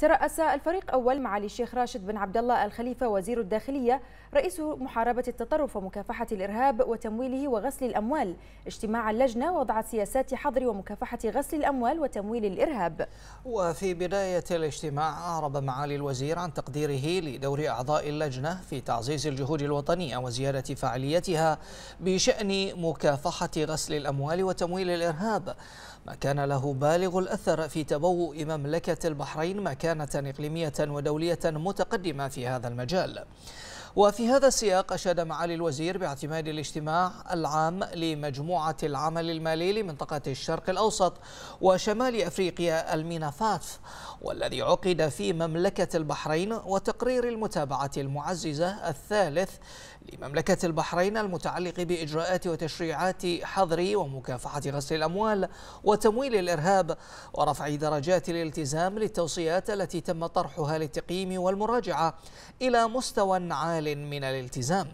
ترأس الفريق أول معالي الشيخ راشد بن عبد الله الخليفة وزير الداخلية رئيس محاربة التطرف ومكافحة الإرهاب وتمويله وغسل الأموال اجتماع اللجنة وضعت سياسات حظر ومكافحة غسل الأموال وتمويل الإرهاب وفي بداية الاجتماع أعرب معالي الوزير عن تقديره لدور أعضاء اللجنة في تعزيز الجهود الوطنية وزيادة فعاليتها بشأن مكافحة غسل الأموال وتمويل الإرهاب ما كان له بالغ الأثر في تبوء مملكة البحرين مكان مكانة يعني إقليمية ودولية متقدمة في هذا المجال وفي هذا السياق أشاد معالي الوزير باعتماد الاجتماع العام لمجموعة العمل المالي لمنطقة الشرق الأوسط وشمال أفريقيا المينافات والذي عقد في مملكة البحرين وتقرير المتابعة المعززة الثالث لمملكة البحرين المتعلق بإجراءات وتشريعات حظر ومكافحة غسل الأموال وتمويل الإرهاب ورفع درجات الالتزام للتوصيات التي تم طرحها للتقييم والمراجعة إلى مستوى عالي حال من الالتزام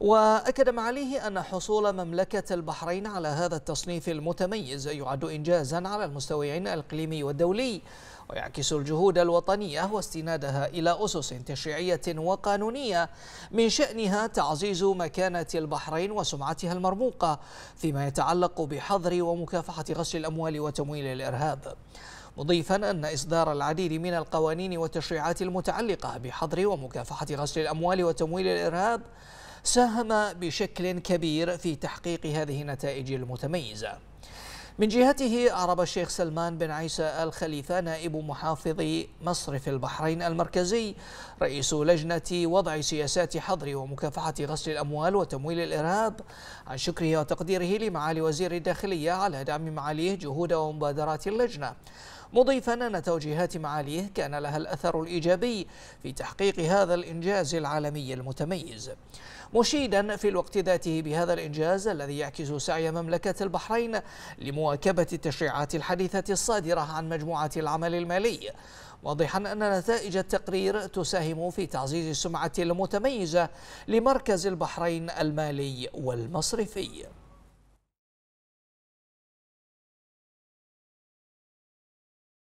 وأكد معاليه أن حصول مملكة البحرين على هذا التصنيف المتميز يعد إنجازا على المستويين الإقليمي والدولي ويعكس الجهود الوطنية واستنادها إلى أسس تشريعية وقانونية من شأنها تعزيز مكانة البحرين وسمعتها المرموقة فيما يتعلق بحظر ومكافحة غسل الأموال وتمويل الإرهاب مضيفا أن إصدار العديد من القوانين والتشريعات المتعلقة بحظر ومكافحة غسل الأموال وتمويل الإرهاب ساهم بشكل كبير في تحقيق هذه النتائج المتميزة من جهته أعرب الشيخ سلمان بن عيسى الخليفة نائب محافظ مصرف البحرين المركزي رئيس لجنة وضع سياسات حظر ومكافحة غسل الأموال وتمويل الإرهاب عن شكره وتقديره لمعالي وزير الداخلية على دعم معاليه جهود ومبادرات اللجنة مضيفا أن توجيهات معاليه كان لها الأثر الإيجابي في تحقيق هذا الإنجاز العالمي المتميز مشيدا في الوقت ذاته بهذا الإنجاز الذي يعكس سعي مملكة البحرين لمواكبة التشريعات الحديثة الصادرة عن مجموعة العمل المالي واضحا أن نتائج التقرير تساهم في تعزيز السمعة المتميزة لمركز البحرين المالي والمصرفي